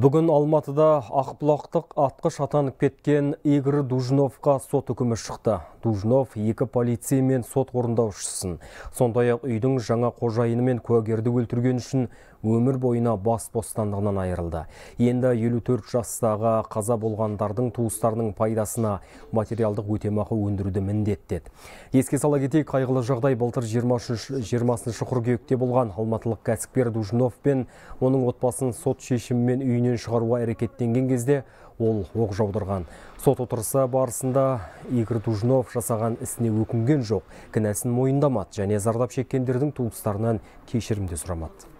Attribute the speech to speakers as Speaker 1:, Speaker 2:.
Speaker 1: Бүгін Алматыда ақпылақтық атқы шатанып кеткен Игорь Дужновқа сот үкімі шықты. Дужнов екі полицей мен сот орындаушысын. Сондай ақ үйдің жаңа қожайыны мен көгерді өлтірген үшін өмір бойына бас бостандығынан айырылды. Енді 54 жастағы қаза болғандардың туыстарының пайдасына материалдық өтемақы өндіруді міндеттеді. Еске сала кетейік, қайғылы жағдай бұлтыр 20-шы қыркүйекте болған алматылық кәсіпкер Дужнов пен оның отбасын сот шешімімен үйінен шығаруға әрекеттенген кезде ол оқ жаудырған сот отырысы барысында игорь Дужнов жасаған ісіне өкінген жоқ кінәсін мойындамады және зардап шеккендердің туыстарынан кешірім де сұрамады